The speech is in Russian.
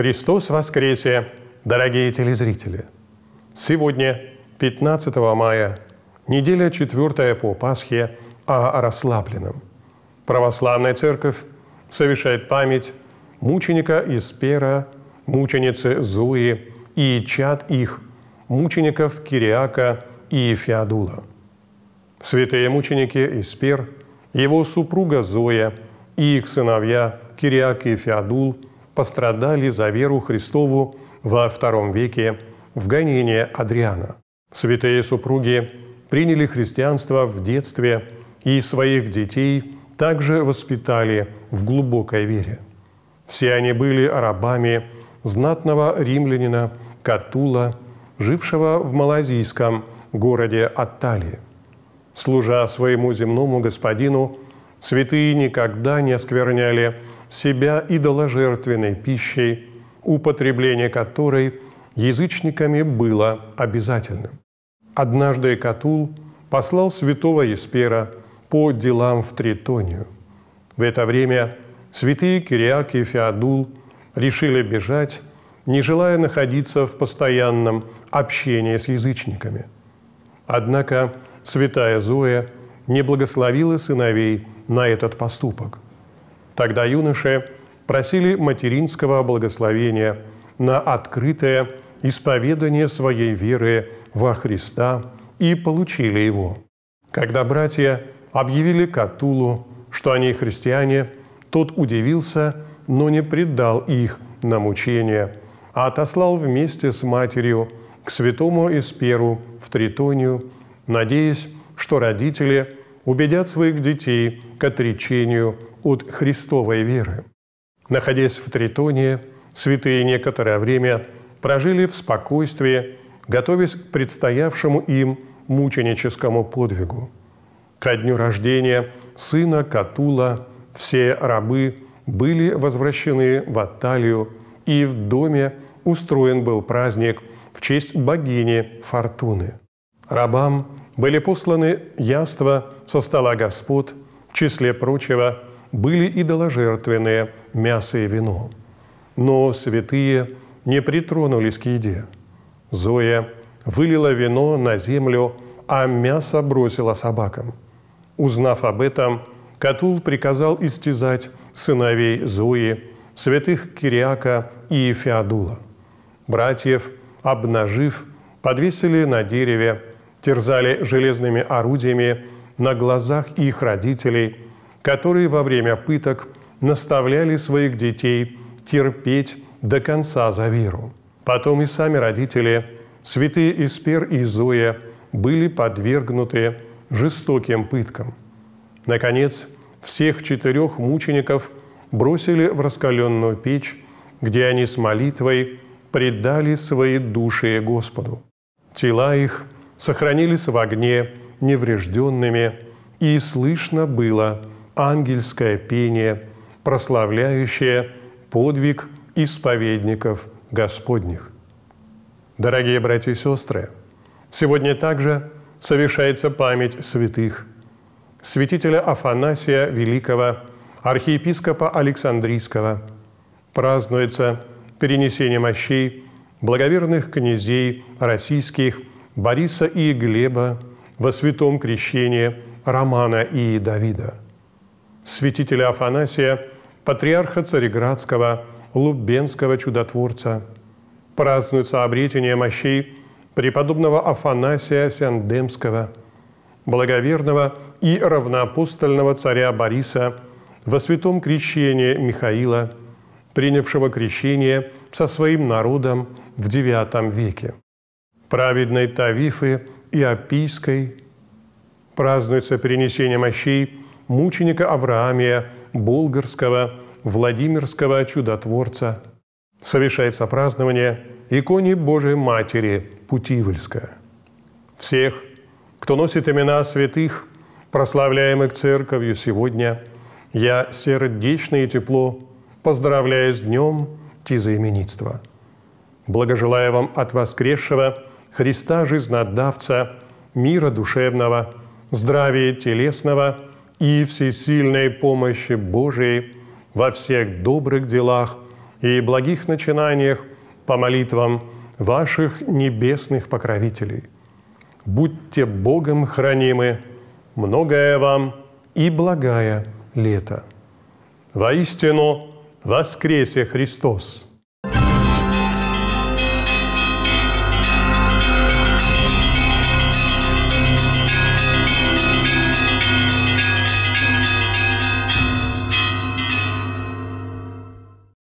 Христос воскресе, дорогие телезрители! Сегодня, 15 мая, неделя четвертая по Пасхе о расслабленном. Православная Церковь совершает память мученика Испера, мученицы Зуи и чад их, мучеников Кириака и Феодула. Святые мученики Испер, его супруга Зоя и их сыновья Кириак и Феодул – пострадали за веру Христову во втором веке в гонение Адриана. Святые супруги приняли христианство в детстве и своих детей также воспитали в глубокой вере. Все они были рабами знатного римлянина Катула, жившего в малазийском городе Атталии. Служа своему земному господину – Святые никогда не оскверняли себя идоложертвенной пищей, употребление которой язычниками было обязательным. Однажды Катул послал святого Еспера по делам в Тритонию. В это время святые Кириак и Феодул решили бежать, не желая находиться в постоянном общении с язычниками. Однако святая Зоя – не благословила сыновей на этот поступок. Тогда юноши просили материнского благословения на открытое исповедание своей веры во Христа и получили его. Когда братья объявили Катулу, что они христиане, тот удивился, но не предал их на мучение, а отослал вместе с матерью к святому Исперу в Тритонию, надеясь, что родители убедят своих детей к отречению от Христовой веры. Находясь в Тритоне, святые некоторое время прожили в спокойствии, готовясь к предстоявшему им мученическому подвигу. Ко дню рождения сына Катула все рабы были возвращены в Аталию, и в доме устроен был праздник в честь богини Фортуны рабам были посланы яства со стола господ, в числе прочего были и идоложертвенные мясо и вино. Но святые не притронулись к еде. Зоя вылила вино на землю, а мясо бросила собакам. Узнав об этом, Катул приказал истязать сыновей Зои, святых Кириака и Феодула. Братьев, обнажив, подвесили на дереве терзали железными орудиями на глазах их родителей, которые во время пыток наставляли своих детей терпеть до конца за веру. Потом и сами родители, святые Испер и Зоя, были подвергнуты жестоким пыткам. Наконец, всех четырех мучеников бросили в раскаленную печь, где они с молитвой предали свои души Господу. Тела их – сохранились в огне неврежденными, и слышно было ангельское пение, прославляющее подвиг исповедников Господних. Дорогие братья и сестры, сегодня также совершается память святых, святителя Афанасия Великого, архиепископа Александрийского. Празднуется перенесение мощей благоверных князей российских – Бориса и Глеба во святом крещении Романа и Давида, святителя Афанасия, патриарха Цареградского, Лубенского чудотворца. Празднуется обретение мощей преподобного Афанасия Сяндемского, благоверного и равноапостольного царя Бориса во святом крещении Михаила, принявшего крещение со своим народом в IX веке праведной Тавифы и Апийской празднуется перенесение мощей мученика Авраамия, болгарского, Владимирского чудотворца. Совершается празднование иконе Божией Матери Путивльска. Всех, кто носит имена святых, прославляемых Церковью сегодня, я сердечно и тепло поздравляю с днем Тизаименитства. Благожелаю вам от воскресшего – Христа жизнодавца, мира душевного, здравия телесного и всесильной помощи Божией во всех добрых делах и благих начинаниях по молитвам ваших небесных покровителей. Будьте Богом хранимы, многое вам и благая лето. Воистину, воскресе Христос!